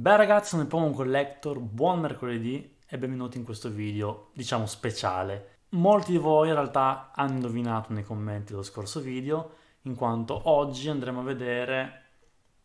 Beh ragazzi, sono il Pokémon Collector, buon mercoledì e benvenuti in questo video, diciamo speciale. Molti di voi in realtà hanno indovinato nei commenti dello scorso video, in quanto oggi andremo a vedere,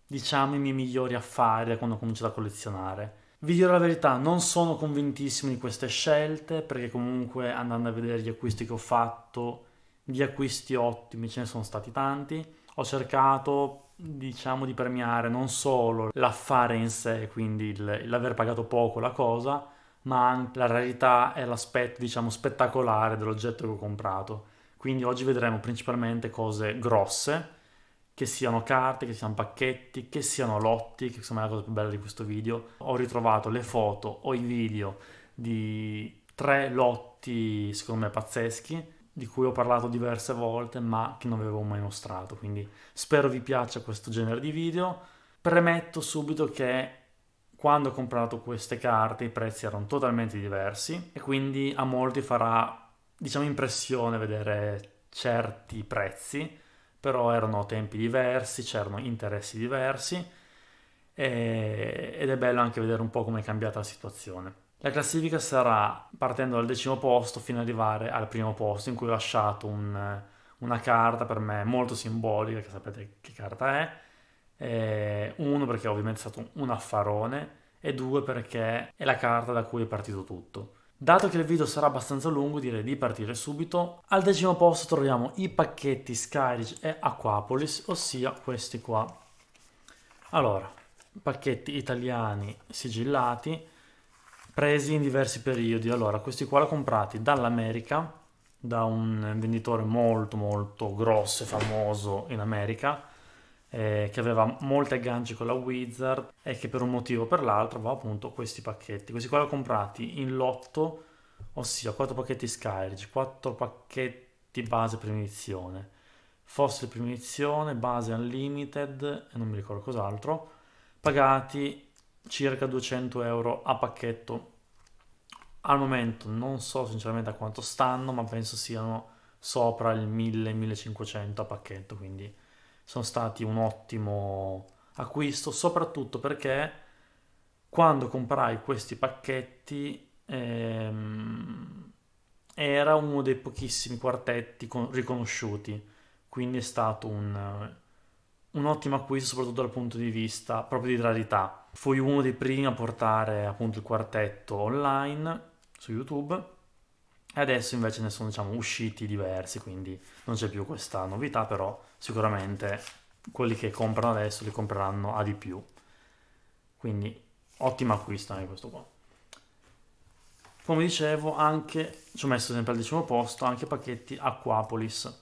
diciamo, i miei migliori affari da quando ho cominciato a collezionare. Vi dirò la verità, non sono convintissimo di queste scelte, perché comunque andando a vedere gli acquisti che ho fatto, gli acquisti ottimi, ce ne sono stati tanti, ho cercato diciamo di premiare non solo l'affare in sé, quindi il, l'aver pagato poco la cosa, ma anche la rarità e l'aspetto, diciamo, spettacolare dell'oggetto che ho comprato. Quindi oggi vedremo principalmente cose grosse, che siano carte, che siano pacchetti, che siano lotti, che insomma è la cosa più bella di questo video. Ho ritrovato le foto o i video di tre lotti, secondo me, pazzeschi, di cui ho parlato diverse volte ma che non avevo mai mostrato, quindi spero vi piaccia questo genere di video. Premetto subito che quando ho comprato queste carte i prezzi erano totalmente diversi e quindi a molti farà, diciamo, impressione vedere certi prezzi, però erano tempi diversi, c'erano interessi diversi e, ed è bello anche vedere un po' come è cambiata la situazione. La classifica sarà partendo dal decimo posto fino ad arrivare al primo posto in cui ho lasciato un, una carta per me molto simbolica, che sapete che carta è. E eh, uno perché ovviamente è stato un affarone e due perché è la carta da cui è partito tutto. Dato che il video sarà abbastanza lungo direi di partire subito. Al decimo posto troviamo i pacchetti Skyridge e Aquapolis, ossia questi qua. Allora, pacchetti italiani sigillati presi in diversi periodi. Allora, questi qua li ho comprati dall'America, da un venditore molto molto grosso e famoso in America, eh, che aveva molti agganci con la Wizard e che per un motivo o per l'altro aveva appunto questi pacchetti. Questi qua li ho comprati in lotto, ossia 4 pacchetti Skyridge, 4 pacchetti base primizione, fossile primizione, base unlimited e non mi ricordo cos'altro, pagati circa 200 euro a pacchetto. Al momento non so sinceramente a quanto stanno, ma penso siano sopra il 1000-1500 a pacchetto, quindi sono stati un ottimo acquisto, soprattutto perché quando comprai questi pacchetti ehm, era uno dei pochissimi quartetti con- riconosciuti, quindi è stato un, un ottimo acquisto soprattutto dal punto di vista proprio di rarità Fui uno dei primi a portare appunto il quartetto online su YouTube e adesso invece ne sono diciamo, usciti diversi, quindi non c'è più questa novità, però sicuramente quelli che comprano adesso li compreranno a di più. Quindi ottimo acquisto anche questo qua. Come dicevo, anche ci ho messo sempre al decimo posto anche pacchetti Aquapolis.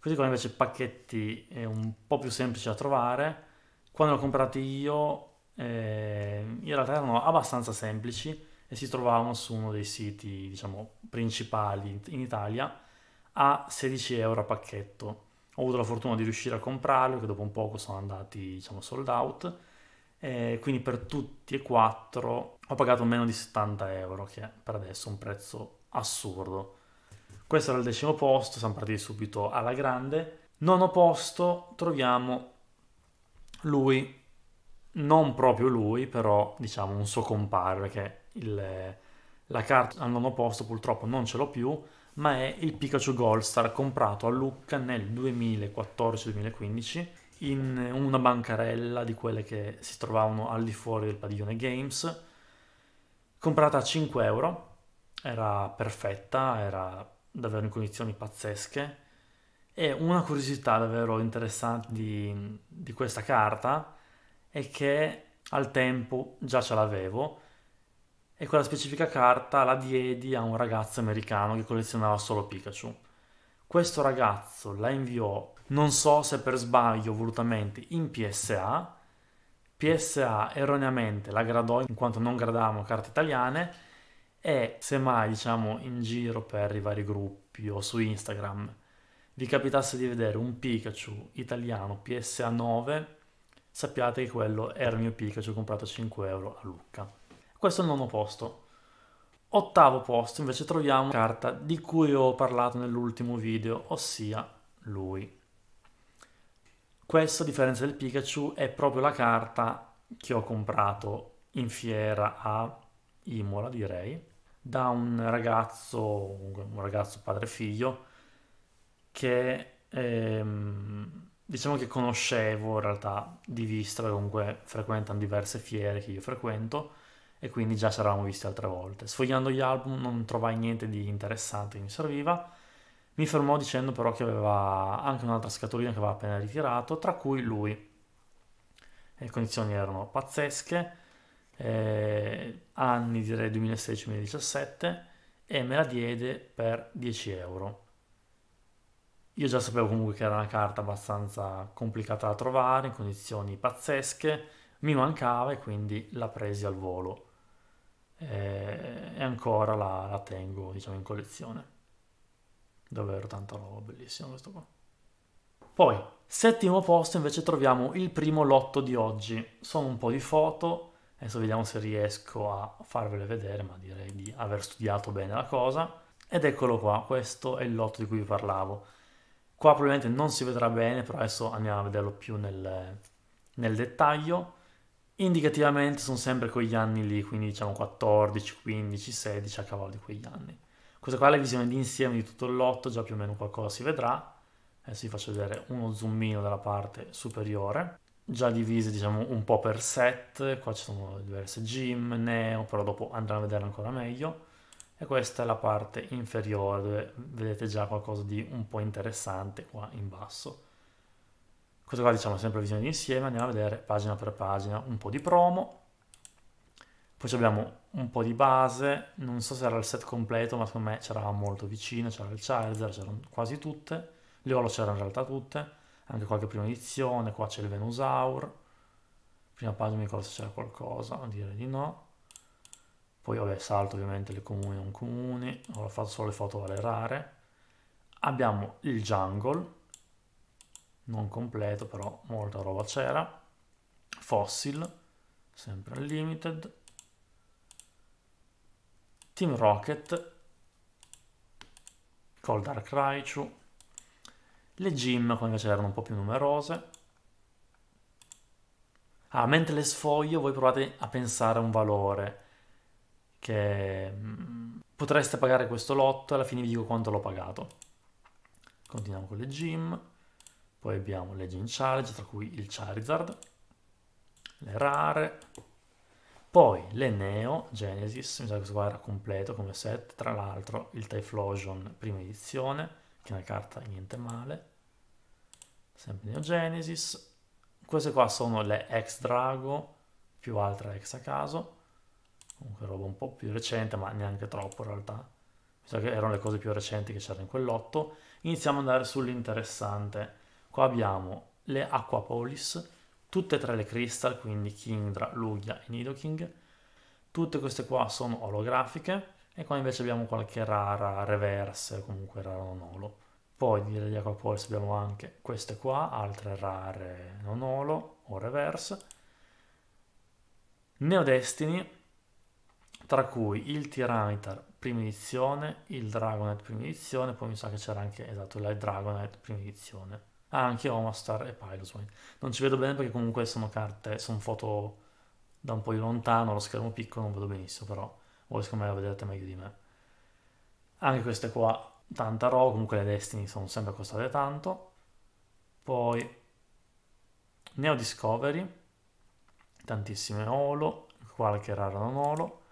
Così come invece pacchetti è eh, un po' più semplice da trovare. Quando l'ho comprato io eh, in realtà erano abbastanza semplici e si trovavano su uno dei siti diciamo, principali in Italia a 16 euro a pacchetto. Ho avuto la fortuna di riuscire a comprarlo, che dopo un poco sono andati diciamo, sold out, eh, quindi per tutti e quattro ho pagato meno di 70 euro, che per adesso è un prezzo assurdo. Questo era il decimo posto, siamo partiti subito alla grande. Nono posto troviamo lui, non proprio lui, però diciamo un suo compare, perché il, la carta al nono posto purtroppo non ce l'ho più, ma è il Pikachu Goldstar comprato a Lucca nel 2014-2015 in una bancarella di quelle che si trovavano al di fuori del padiglione Games, comprata a 5 euro, era perfetta, era davvero in condizioni pazzesche e una curiosità davvero interessante di, di questa carta e che al tempo già ce l'avevo e quella specifica carta la diedi a un ragazzo americano che collezionava solo Pikachu. Questo ragazzo la inviò, non so se per sbaglio volutamente, in PSA. PSA erroneamente la gradò in quanto non gradavamo carte italiane e semmai diciamo in giro per i vari gruppi o su Instagram vi capitasse di vedere un Pikachu italiano PSA 9 sappiate che quello era il mio Pikachu comprato a 5 euro a Lucca. Questo è il nono posto. Ottavo posto invece troviamo la carta di cui ho parlato nell'ultimo video, ossia lui. Questa, a differenza del Pikachu, è proprio la carta che ho comprato in fiera a Imola, direi, da un ragazzo, un ragazzo padre-figlio, che ehm, diciamo che conoscevo in realtà di vista, perché comunque frequentano diverse fiere che io frequento e quindi già ci eravamo visti altre volte. Sfogliando gli album non trovai niente di interessante che mi serviva. Mi fermò dicendo però che aveva anche un'altra scatolina che aveva appena ritirato, tra cui lui. Le condizioni erano pazzesche, eh, anni direi 2016-2017 e me la diede per 10 euro io già sapevo comunque che era una carta abbastanza complicata da trovare, in condizioni pazzesche, mi mancava e quindi la presi al volo eh, e, ancora la, la, tengo diciamo in collezione. Davvero tanta roba, bellissimo questo qua. Poi, settimo posto invece troviamo il primo lotto di oggi. Sono un po' di foto, adesso vediamo se riesco a farvele vedere, ma direi di aver studiato bene la cosa. Ed eccolo qua, questo è il lotto di cui vi parlavo Qua probabilmente non si vedrà bene, però adesso andiamo a vederlo più nel, nel dettaglio. Indicativamente sono sempre quegli anni lì, quindi diciamo 14, 15, 16 a cavallo di quegli anni. Questa qua è la visione d'insieme di tutto il lotto, già più o meno qualcosa si vedrà. Adesso vi faccio vedere uno zoomino della parte superiore, già divise diciamo un po' per set, qua ci sono diverse gym, neo, però dopo andranno a vedere ancora meglio e questa è la parte inferiore dove vedete già qualcosa di un po' interessante qua in basso. Questo qua diciamo sempre visione di insieme, andiamo a vedere pagina per pagina un po' di promo, poi abbiamo un po' di base, non so se era il set completo ma secondo me c'era molto vicino, c'era il Challenger, c'erano quasi tutte, Le Olo c'erano in realtà tutte, anche qualche prima edizione, qua c'è il Venusaur, prima pagina mi ricordo se c'era qualcosa, a dire di no, poi vabbè salto ovviamente le comuni non comuni, allora faccio solo le foto alle rare, abbiamo il jungle, non completo però molta roba c'era, fossil, sempre unlimited, team rocket, col dark raichu, le gym invece erano un po' più numerose, Ah, mentre le sfoglio voi provate a pensare a un valore che mm, potreste pagare questo lotto, alla fine vi dico quanto l'ho pagato. Continuiamo con le gym, poi abbiamo le gym challenge, tra cui il Charizard, le rare, poi le Neo Genesis, mi sa che questo qua era completo come set, tra l'altro il Typhlosion prima edizione, che è una carta niente male, sempre Neo Genesis, queste qua sono le ex Drago, più altre ex a caso, comunque roba un po' più recente, ma neanche troppo in realtà. Mi sa che erano le cose più recenti che c'erano in quell'otto. Iniziamo ad andare sull'interessante. Qua abbiamo le Aquapolis, tutte e tre le Crystal, quindi Kingdra, Lugia e Nidoking. Tutte queste qua sono olografiche e qua invece abbiamo qualche rara reverse, comunque rara non olo. Poi dire di Aquapolis abbiamo anche queste qua, altre rare non olo o reverse. Neo Destiny, tra cui il Tyranitar prima edizione, il Dragonite prima edizione, poi mi sa che c'era anche, esatto, il Dragonite prima edizione. Ah, anche Omastar e Piloswine. Non ci vedo bene perché comunque sono carte, sono foto da un po' di lontano, lo schermo piccolo, non vedo benissimo, però voi secondo me la vedrete meglio di me. Anche queste qua, tanta roba, comunque le Destiny sono sempre costate tanto. Poi Neo Discovery, tantissime Olo, qualche rara non Olo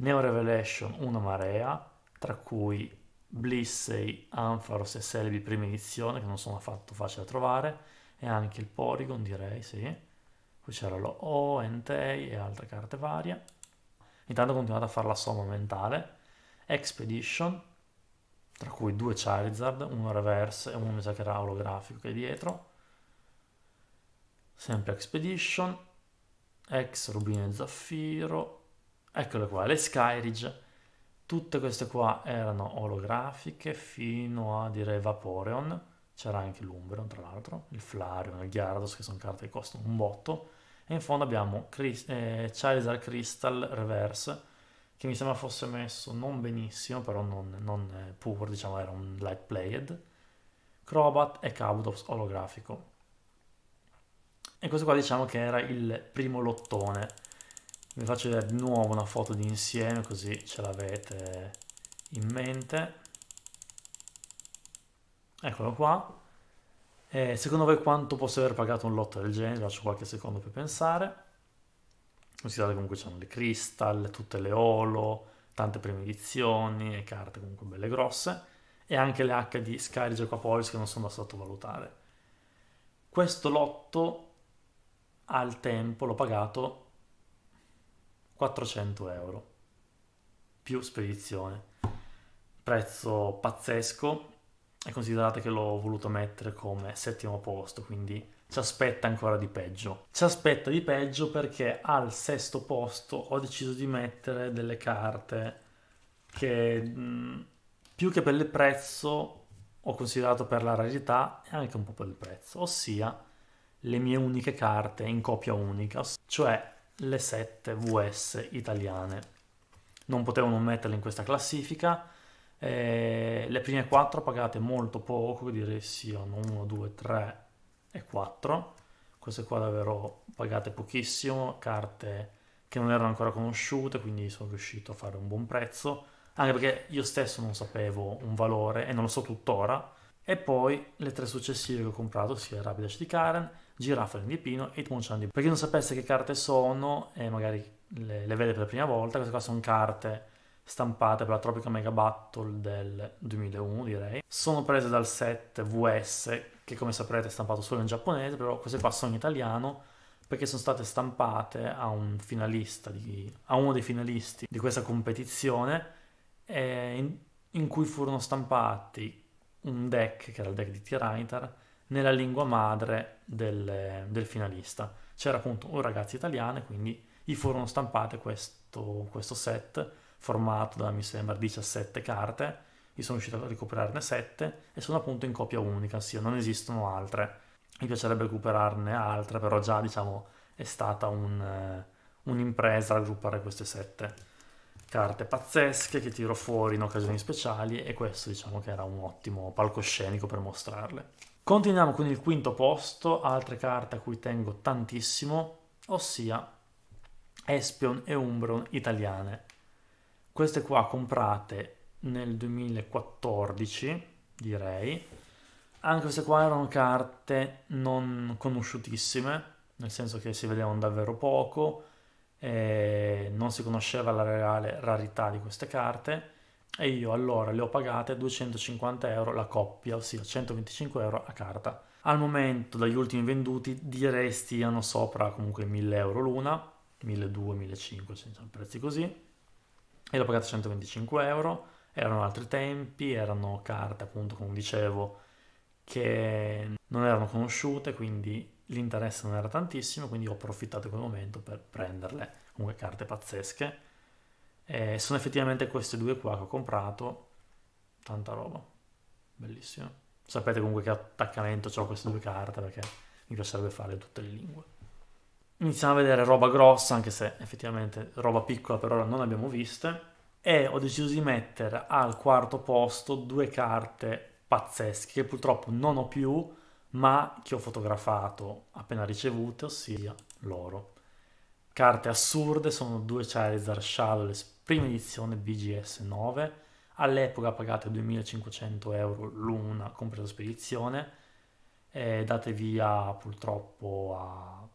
Neo Revelation una marea, tra cui Blissey, Ampharos e Celebi prima edizione, che non sono affatto facili da trovare, e anche il Porygon direi, sì. Qui c'era lo O, Entei e altre carte varie. Intanto continuate a fare la somma mentale. Expedition, tra cui due Charizard, uno reverse e uno mi sa che era olografico che è dietro. Sempre Expedition, ex Rubino e Zaffiro, eccole qua, le Skyridge, tutte queste qua erano olografiche fino a dire Vaporeon, c'era anche l'Umbreon tra l'altro, il Flareon, il Gyarados che sono carte che costano un botto, e in fondo abbiamo Chris, eh, Charizard Crystal Reverse, che mi sembra fosse messo non benissimo, però non, non pur, diciamo era un light played, Crobat e Kabutops olografico. E questo qua diciamo che era il primo lottone vi faccio vedere di nuovo una foto di insieme così ce l'avete in mente eccolo qua e secondo voi quanto posso aver pagato un lotto del genere? Lascio qualche secondo per pensare considerate comunque c'hanno le crystal, tutte le olo, tante prime edizioni e carte comunque belle grosse e anche le H di Sky di Aquapolis che non sono da sottovalutare questo lotto al tempo l'ho pagato 400 euro più spedizione. Prezzo pazzesco e considerate che l'ho voluto mettere come settimo posto, quindi ci aspetta ancora di peggio. Ci aspetta di peggio perché al sesto posto ho deciso di mettere delle carte che mm, più che per il prezzo ho considerato per la rarità e anche un po' per il prezzo, ossia le mie uniche carte in copia unica, cioè le 7 VS italiane. Non potevo non metterle in questa classifica. Eh, le prime 4 pagate molto poco, direi siano 1, 2, 3 e 4. Queste qua davvero pagate pochissimo, carte che non erano ancora conosciute, quindi sono riuscito a fare un buon prezzo, anche perché io stesso non sapevo un valore e non lo so tuttora. E poi le tre successive che ho comprato, sia Rapida CD Karen, Giraffa Grandipino e Itmonciandi. Per chi non sapesse che carte sono e magari le, le vede per la prima volta, queste qua sono carte stampate per la Tropica Mega Battle del 2001 direi. Sono prese dal set VS che come saprete è stampato solo in giapponese, però queste qua sono in italiano perché sono state stampate a, un di, a uno dei finalisti di questa competizione eh, in, in, cui furono stampati un deck che era il deck di Tyranitar nella lingua madre del, del finalista. C'era appunto un ragazzo italiano, quindi gli furono stampate questo, questo set formato da, mi sembra, 17 carte. Io sono riuscito a recuperarne 7 e sono appunto in copia unica, sì, non esistono altre. Mi piacerebbe recuperarne altre, però già diciamo è stata un, eh, un'impresa raggruppare queste 7 carte pazzesche che tiro fuori in occasioni speciali e questo diciamo che era un ottimo palcoscenico per mostrarle. Continuiamo con il quinto posto, altre carte a cui tengo tantissimo, ossia Espion e Umbron italiane. Queste qua comprate nel 2014, direi. Anche queste qua erano carte non conosciutissime, nel senso che si vedevano davvero poco, eh, non si conosceva la reale rarità di queste carte e io allora le ho pagate 250 euro la coppia, ossia 125 euro a carta. Al momento dagli ultimi venduti direi stiano sopra comunque 1000 euro l'una, 1200, 1500, cioè, prezzi così, e le ho pagate 125 euro, erano altri tempi, erano carte appunto come dicevo che non erano conosciute, quindi l'interesse non era tantissimo, quindi ho approfittato di quel momento per prenderle, comunque carte pazzesche eh, sono effettivamente queste due qua che ho comprato. Tanta roba. Bellissimo. Sapete comunque che attaccamento ho queste due carte perché mi piacerebbe fare tutte le lingue. Iniziamo a vedere roba grossa, anche se effettivamente roba piccola per ora non abbiamo viste. E ho deciso di mettere al quarto posto due carte pazzesche che purtroppo non ho più, ma che ho fotografato appena ricevute, ossia l'oro. Carte assurde sono due Charizard Shadowless, prima edizione BGS 9, all'epoca pagate 2500 euro l'una, compresa spedizione, e date via purtroppo a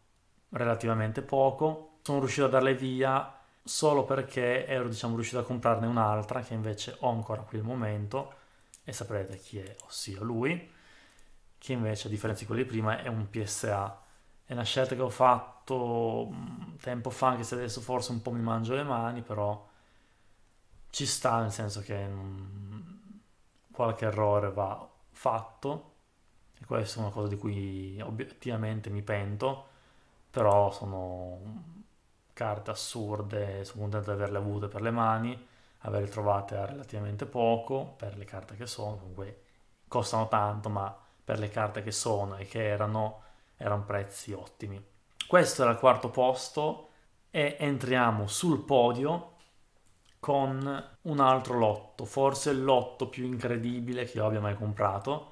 relativamente poco. Sono riuscito a darle via solo perché ero diciamo, riuscito a comprarne un'altra che invece ho ancora qui al momento e saprete chi è, ossia lui, che invece a differenza di quelli di prima è un PSA è una scelta che ho fatto mm, tempo fa, anche se adesso forse un po' mi mangio le mani, però ci sta, nel senso che mm, qualche errore va fatto, e questa è una cosa di cui obiettivamente mi pento, però sono mm, carte assurde, sono contento di averle avute per le mani, averle trovate a relativamente poco, per le carte che sono, comunque costano tanto, ma per le carte che sono e che erano erano prezzi ottimi. Questo era il quarto posto e entriamo sul podio con un altro lotto, forse il lotto più incredibile che io abbia mai comprato.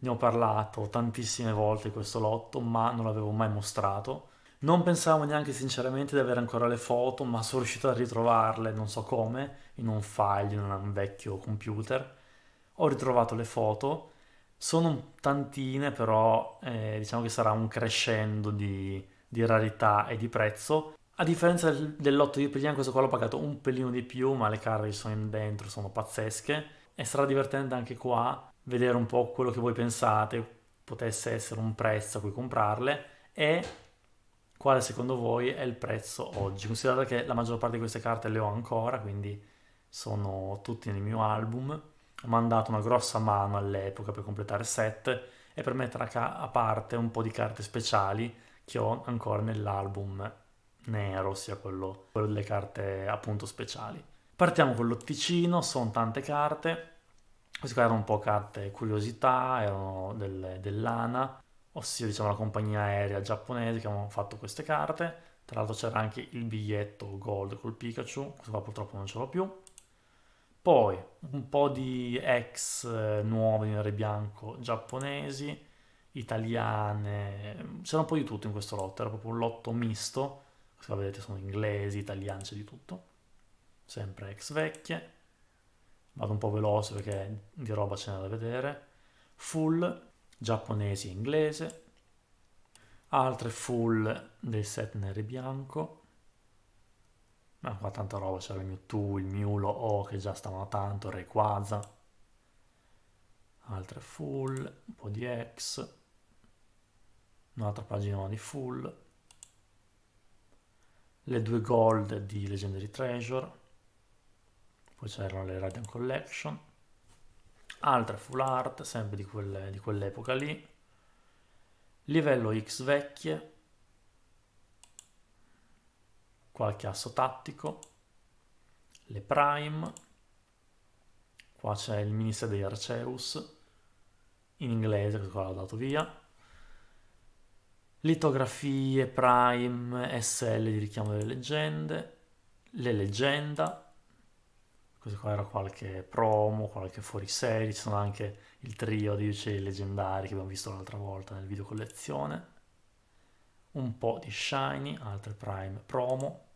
Ne ho parlato tantissime volte di questo lotto, ma non l'avevo mai mostrato. Non pensavo neanche sinceramente di avere ancora le foto, ma sono riuscito a ritrovarle, non so come, in un file, in un vecchio computer. Ho ritrovato le foto sono tantine, però eh, diciamo che sarà un crescendo di, di, rarità e di prezzo. A differenza del, dell'otto di Peglian, questo qua l'ho pagato un pelino di più, ma le carri sono dentro, sono pazzesche. E sarà divertente anche qua vedere un po' quello che voi pensate potesse essere un prezzo a cui comprarle e quale secondo voi è il prezzo oggi. Considerate che la maggior parte di queste carte le ho ancora, quindi sono tutte nel mio album mandato una grossa mano all'epoca per completare set e per mettere a, parte un po' di carte speciali che ho ancora nell'album nero, ossia quello, quello delle carte appunto speciali. Partiamo con l'otticino, sono tante carte. Queste qua erano un po' carte curiosità, erano del, dell'ANA, ossia diciamo la compagnia aerea giapponese che hanno fatto queste carte. Tra l'altro c'era anche il biglietto gold col Pikachu, questo qua purtroppo non ce l'ho più. Poi un po' di ex eh, nuove di nero e bianco giapponesi, italiane, c'era un po' di tutto in questo lotto, era proprio un lotto misto, se vedete sono inglesi, italiani, c'è di tutto, sempre ex vecchie, vado un po' veloce perché di roba ce n'è da vedere, full giapponesi e inglese, altre full del set nero e bianco, ma qua tanta roba, c'era il Mewtwo, il Miulo O oh, che già stavano tanto, Rayquaza. Altre full, un po' di X. Un'altra pagina di full. Le due gold di Legendary Treasure. Poi c'erano le Radiant Collection. Altre full art, sempre di, quell'epoca lì. Livello X vecchie qualche asso tattico, le prime, qua c'è il ministero degli Arceus, in inglese, questo qua l'ho dato via, litografie, prime, SL di richiamo delle leggende, le leggenda, questo qua era qualche promo, qualche fuoriserie, ci sono anche il trio di uccelli leggendari che abbiamo visto l'altra volta nel video collezione, un po' di shiny, altre prime promo,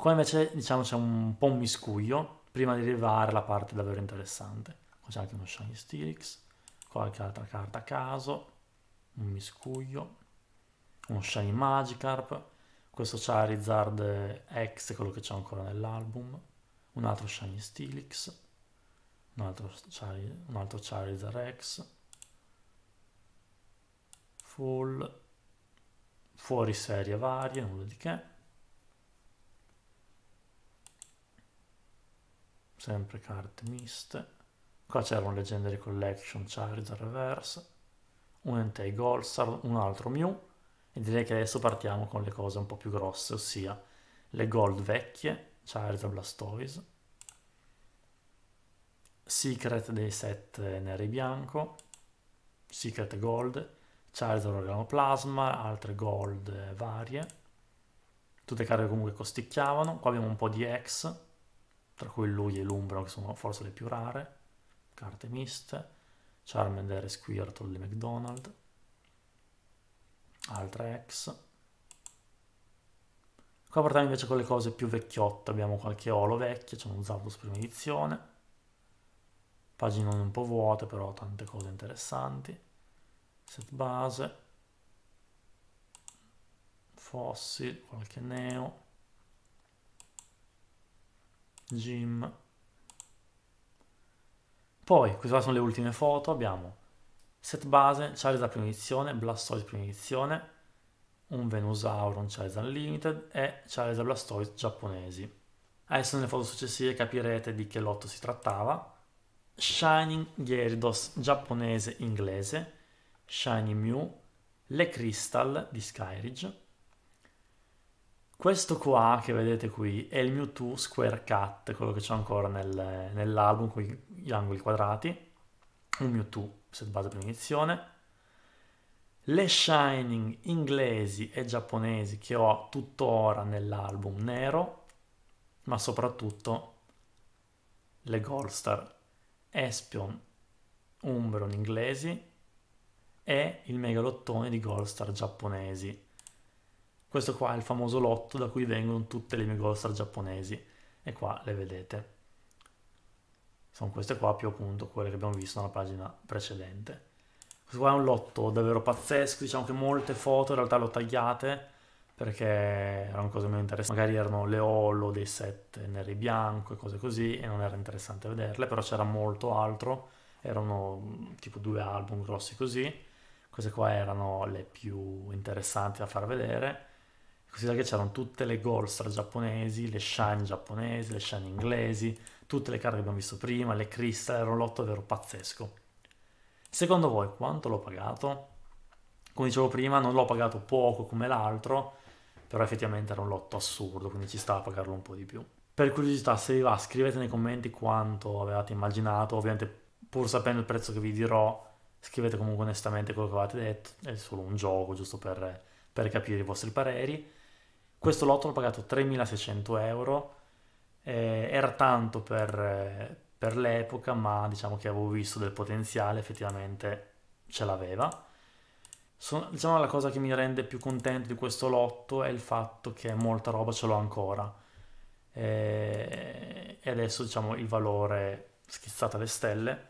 Qua invece diciamo c'è un po' un miscuglio prima di arrivare alla parte davvero interessante. Qua c'è anche uno Shiny Stylix, qualche altra carta a caso, un miscuglio, uno Shiny Magikarp, questo Charizard X, quello che c'è ancora nell'album, un altro Shiny Stylix, un altro, Chari un altro Charizard X, full, fuori serie varie, nulla di che sempre carte miste. Qua c'era un Legendary Collection Charizard Reverse, un Entei Golsar, un altro Mew, e direi che adesso partiamo con le cose un po' più grosse, ossia le Gold vecchie, Charizard Blastoise, Secret dei set neri e bianco, Secret Gold, Charizard Organo Plasma, altre Gold varie, tutte carte che comunque costicchiavano, qua abbiamo un po' di X, tra cui lui e l'Umbra, che sono forse le più rare, carte miste, Charmander e Squirtle di McDonald, altre ex. Qua partiamo invece con le cose più vecchiotte, abbiamo qualche Olo vecchio, c'è un Zapdos prima edizione, pagine un po' vuote però tante cose interessanti, set base, fossil, qualche neo, Gym. Poi, queste sono le ultime foto, abbiamo set base, Charizard prima edizione, Blastoise prima edizione, un Venusaur, un Charizard Limited e Charizard Blastoise giapponesi. Adesso nelle foto successive capirete di che lotto si trattava. Shining Gyarados giapponese-inglese, Shining Mew, Le Crystal di Skyridge, questo qua che vedete qui è il Mewtwo Square Cut, quello che c'è ancora nel, nell'album con gli angoli quadrati. Un Mewtwo, set base per iniezione. Le Shining inglesi e giapponesi che ho tuttora nell'album nero, ma soprattutto le Gold Star Espion Umbron inglesi e il megalottone di Gold Star giapponesi questo qua è il famoso lotto da cui vengono tutte le mie goldstar giapponesi e qua le vedete. Sono queste qua più appunto quelle che abbiamo visto nella pagina precedente. Questo qua è un lotto davvero pazzesco, diciamo che molte foto in realtà le ho tagliate perché erano cose meno interessanti, magari erano le olo dei set neri bianco e cose così e non era interessante vederle, però c'era molto altro, erano mm, tipo due album grossi così, queste qua erano le più interessanti da far vedere Considera che c'erano tutte le Goldstar giapponesi, le Shine giapponesi, le Shine inglesi, tutte le carte che abbiamo visto prima, le Crystal, era un lotto davvero pazzesco. Secondo voi quanto l'ho pagato? Come dicevo prima, non l'ho pagato poco come l'altro, però effettivamente era un lotto assurdo, quindi ci stava a pagarlo un po' di più. Per curiosità, se vi va, scrivete nei commenti quanto avevate immaginato, ovviamente pur sapendo il prezzo che vi dirò, scrivete comunque onestamente quello che avete detto, è solo un gioco, giusto per, per capire i vostri pareri. Questo lotto l'ho pagato 3.600 euro, eh, era tanto per, eh, per l'epoca, ma diciamo che avevo visto del potenziale, effettivamente ce l'aveva. So, diciamo la cosa che mi rende più contento di questo lotto è il fatto che molta roba ce l'ho ancora eh, e adesso diciamo il valore schizzato alle stelle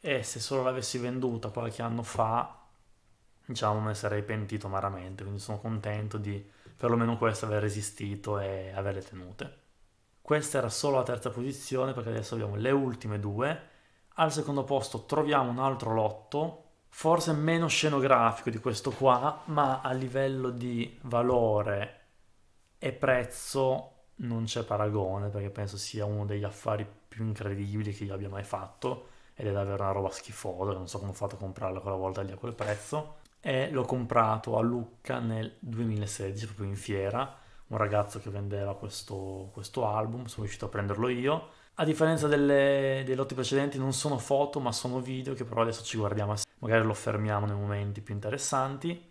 e se solo l'avessi venduta qualche anno fa diciamo me ne sarei pentito amaramente quindi sono contento di perlomeno questo aver resistito e averle tenute. Questa era solo la terza posizione perché adesso abbiamo le ultime due. Al secondo posto troviamo un altro lotto, forse meno scenografico di questo qua, ma a livello di valore e prezzo non c'è paragone perché penso sia uno degli affari più incredibili che io abbia mai fatto ed è davvero una roba schifosa, non so come ho fatto a comprarla quella volta lì a quel prezzo e l'ho comprato a Lucca nel 2016, proprio in fiera, un ragazzo che vendeva questo, questo album, sono riuscito a prenderlo io. A differenza delle, dei lotti precedenti non sono foto ma sono video che però adesso ci guardiamo, magari lo fermiamo nei momenti più interessanti.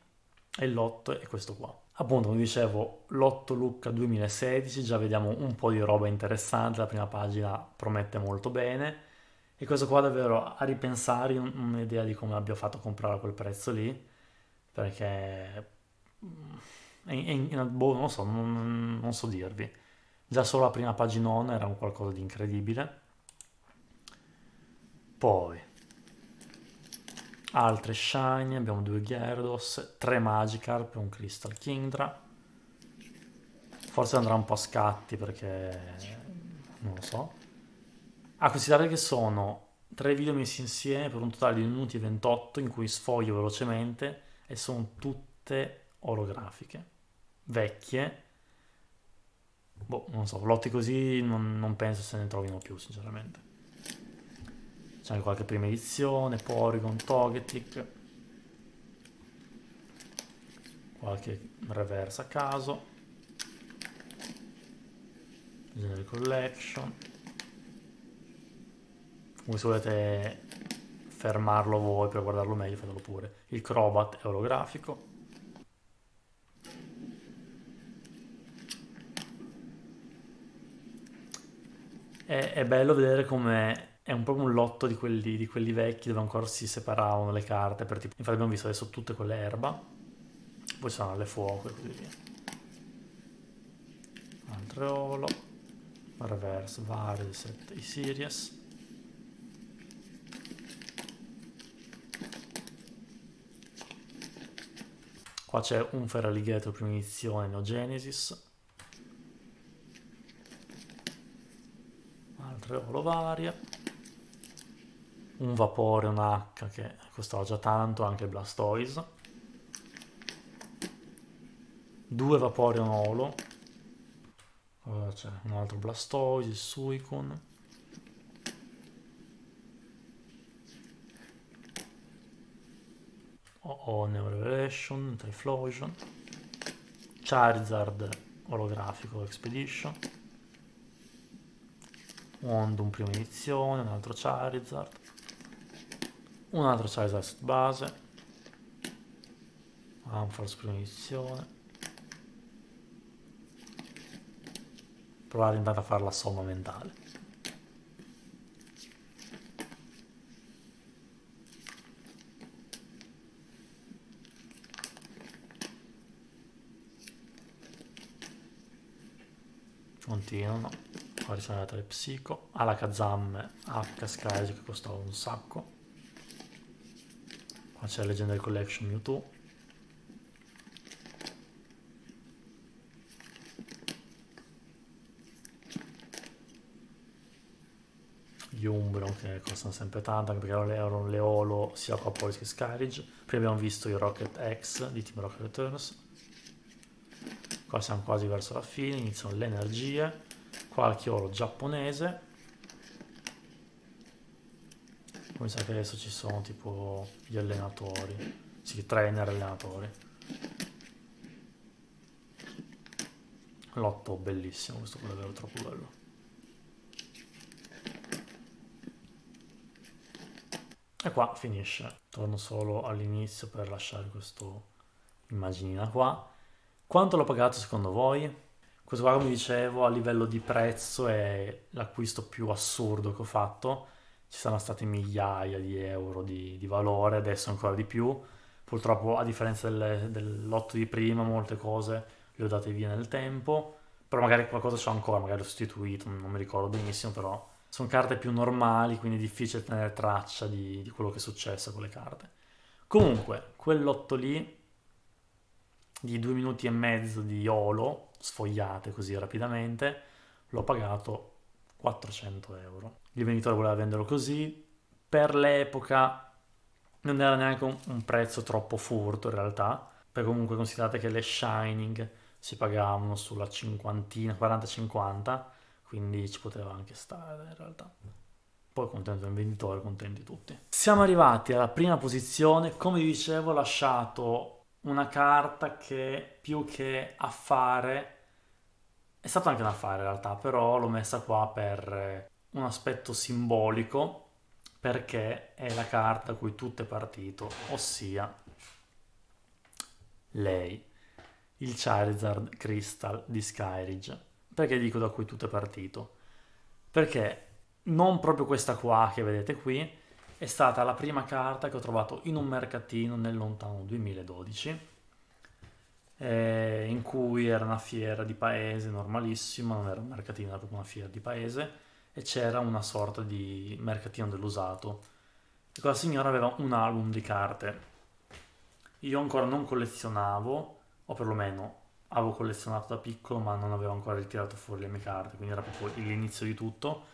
E il lotto è questo qua. Appunto, come dicevo, lotto Lucca 2016, già vediamo un po' di roba interessante, la prima pagina promette molto bene. E questo qua davvero a ripensare un'idea di come abbia fatto a comprare a quel prezzo lì perché è, mm, in, boh, non, so, non, non so dirvi. Già solo la prima paginona era un qualcosa di incredibile. Poi, altre Shiny, abbiamo due Gyarados, tre Magikarp, un Crystal Kingdra. Forse andrà un po' a scatti perché... non lo so. A considerare che sono tre video messi insieme per un totale di 1 minuto e 28 in cui sfoglio velocemente e sono tutte orografiche, vecchie. Boh, non so, lotti così non, non penso se ne trovino più, sinceramente. C'è qualche prima edizione, Porygon, Togetic, qualche reverse a caso, General Collection. Come se volete fermarlo voi per guardarlo meglio fatelo pure il crobat è E, È, bello vedere come è un po' un lotto di quelli, di quelli, vecchi dove ancora si separavano le carte, per tipo, infatti abbiamo visto adesso tutte quelle erba, poi sono le fuoco e così via. Altreolo, reverse, Vares, i Sirius. Qua c'è un Ferralighetto Primizione No Genesis. Altre oro varie. Un Vapore, un H che costava già tanto, anche Blastoise. Due Vapore, un Olo. Allora c'è un altro Blastoise, il Suicon. o Neo Revelation, Typhlosion, Charizard olografico Expedition, Wondum prima edizione, un altro Charizard, un altro Charizard base, Ampharos prima edizione, provare intanto a fare la somma mentale. continuano. Qua c'è la 3 Psico. Alakazam H Skies che costava un sacco. Qua c'è Legendary Collection Mewtwo. Gli Umbreon che costano sempre tanto, anche perché erano Leolo sia Copolis che Scarage. Prima abbiamo visto i Rocket X di Team Rocket Returns qua siamo quasi verso la fine, iniziano le energie, qualche oro giapponese, come sa che adesso ci sono tipo gli allenatori, sì, trainer allenatori. Lotto bellissimo, questo è davvero troppo bello. E qua finisce. Torno solo all'inizio per lasciare questa immaginina qua. Quanto l'ho pagato secondo voi? Questo qua, come dicevo, a livello di prezzo è l'acquisto più assurdo che ho fatto. Ci sono stati migliaia di euro di, di valore, adesso ancora di più. Purtroppo, a differenza del, del lotto di prima, molte cose le ho date via nel tempo. Però magari qualcosa c'ho ancora, magari l'ho sostituito, non mi ricordo benissimo, però sono carte più normali, quindi è difficile tenere traccia di, di quello che è successo con le carte. Comunque, quel lotto lì di due minuti e mezzo di Olo, sfogliate così rapidamente, l'ho pagato 400 euro. Il venditore voleva venderlo così, per l'epoca non era neanche un, un, prezzo troppo furto in realtà, perché comunque considerate che le Shining si pagavano sulla cinquantina, 40-50, quindi ci poteva anche stare in realtà. Poi contento il venditore, contenti tutti. Siamo arrivati alla prima posizione, come vi dicevo ho lasciato una carta che più che affare, è stato anche un affare in realtà, però l'ho messa qua per eh, un aspetto simbolico, perché è la carta a cui tutto è partito, ossia lei, il Charizard Crystal di Skyridge. Perché dico da cui tutto è partito? Perché non proprio questa qua che vedete qui, è stata la prima carta che ho trovato in un mercatino nel lontano 2012, eh, in cui era una fiera di paese normalissima, non era un mercatino, era proprio una fiera di paese, e c'era una sorta di mercatino dell'usato. E quella signora aveva un album di carte. Io ancora non collezionavo, o perlomeno avevo collezionato da piccolo, ma non avevo ancora ritirato fuori le mie carte, quindi era proprio l'inizio di tutto.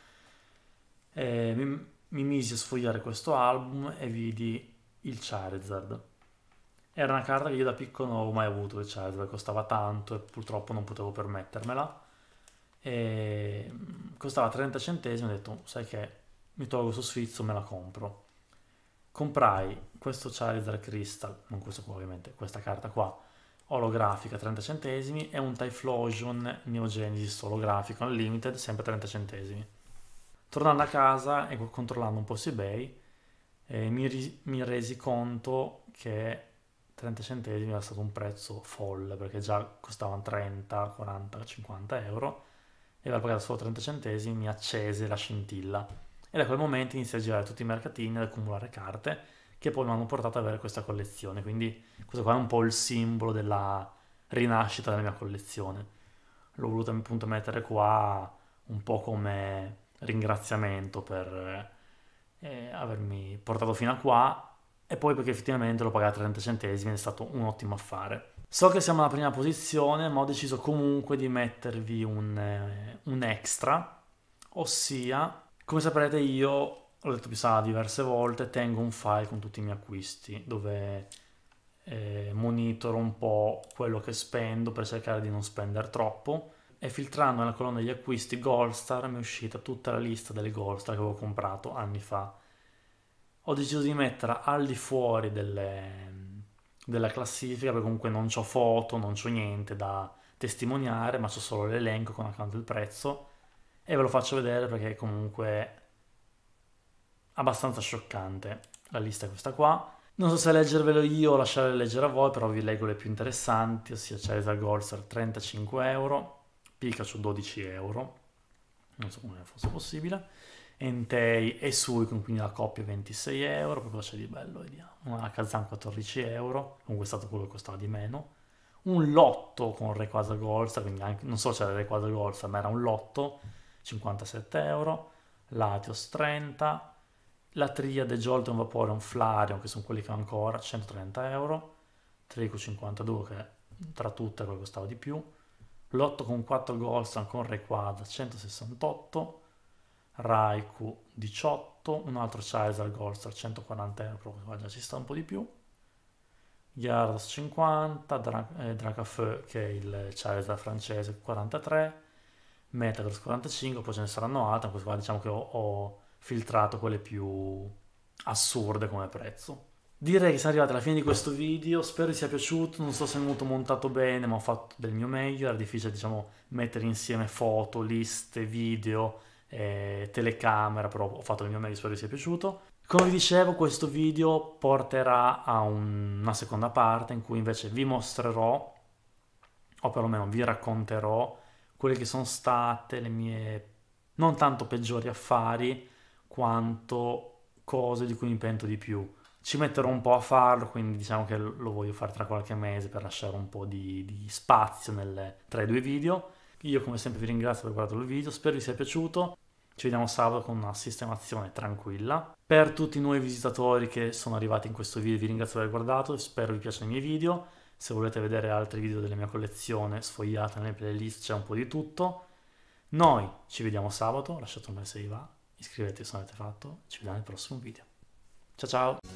Eh, mi mi misi a sfogliare questo album e vidi il Charizard. Era una carta che io da piccolo non avevo mai avuto, il Charizard costava tanto e purtroppo non potevo permettermela. E mm, costava 30 centesimi, ho detto, sai che mi tolgo questo sfizio, me la compro. Comprai questo Charizard Crystal, non questo qua ovviamente, questa carta qua, olografica 30 centesimi e un Typhlosion Neo Genesis olografico, unlimited, sempre 30 centesimi Tornando a casa e controllando un po' su eBay, eh, mi, ri- mi, resi conto che 30 centesimi era stato un prezzo folle perché già costavano 30, 40, 50 euro e aver pagato solo 30 centesimi mi accese la scintilla e da quel momento iniziai a girare tutti i mercatini ad accumulare carte che poi mi hanno portato ad avere questa collezione quindi questo qua è un po' il simbolo della rinascita della mia collezione l'ho voluta appunto mettere qua un po' come ringraziamento per eh, avermi portato fino a qua e poi perché effettivamente l'ho pagato 30 centesimi ed è stato un ottimo affare. So che siamo alla prima posizione, ma ho deciso comunque di mettervi un, eh, un extra, ossia, come saprete io, l'ho detto più sa diverse volte, tengo un file con tutti i miei acquisti dove eh, monitoro un po' quello che spendo per cercare di non spendere troppo e filtrando nella colonna degli acquisti Goldstar mi è uscita tutta la lista delle Goldstar che avevo comprato anni fa. Ho deciso di metterla al di fuori delle, della classifica perché comunque non ho foto, non ho niente da testimoniare, ma ho solo l'elenco con accanto il prezzo e ve lo faccio vedere perché è comunque abbastanza scioccante. La lista è questa qua. Non so se leggervelo io o lasciare leggere a voi, però vi leggo le più interessanti, ossia Cesar Goldstar 35 euro, Pika su 12 euro, non so come fosse possibile, Entei e Suicune, quindi la coppia 26 euro, poi cosa c'è di bello, vediamo, una Kazan 14 euro, comunque è stato quello che costava di meno, un lotto con Requasa Golsa, quindi anche, non so se era Requasa Golsa, ma era un lotto, 57 euro, Latios 30, la triade Jolton Vapore un Flareon, che sono quelli che ho ancora, 130 euro, Trico 52 che tra tutte quello costava di più, Lotto con 4 gol, con Requadra 168, Raiku 18, un altro Charizard Golster 140 euro, qua già ci sta un po' di più, Gyarados 50, Dra- eh, che è il Charizard francese 43, Metagross 45, poi ce ne saranno altre, queste qua diciamo che ho, ho filtrato quelle più assurde come prezzo direi che siamo arrivati alla fine di questo video, spero vi sia piaciuto, non so se è venuto montato bene, ma ho fatto del mio meglio, era difficile diciamo mettere insieme foto, liste, video, eh, telecamera, però ho fatto del mio meglio, spero vi sia piaciuto. Come vi dicevo questo video porterà a un, una seconda parte in cui invece vi mostrerò, o perlomeno vi racconterò, quelle che sono state le mie non tanto peggiori affari quanto cose di cui mi pento di più ci metterò un po' a farlo, quindi diciamo che lo voglio fare tra qualche mese per lasciare un po' di, di spazio nel, tra i due video. Io come sempre vi ringrazio per aver guardato il video, spero vi sia piaciuto. Ci vediamo sabato con una sistemazione tranquilla. Per tutti i nuovi visitatori che sono arrivati in questo video vi ringrazio per aver guardato e spero vi piacciono i miei video. Se volete vedere altri video della mia collezione sfogliata nelle playlist, c'è un po' di tutto. Noi ci vediamo sabato, lasciate un bel se vi va, iscrivetevi se non l'avete fatto, ci vediamo nel prossimo video. Ciao ciao!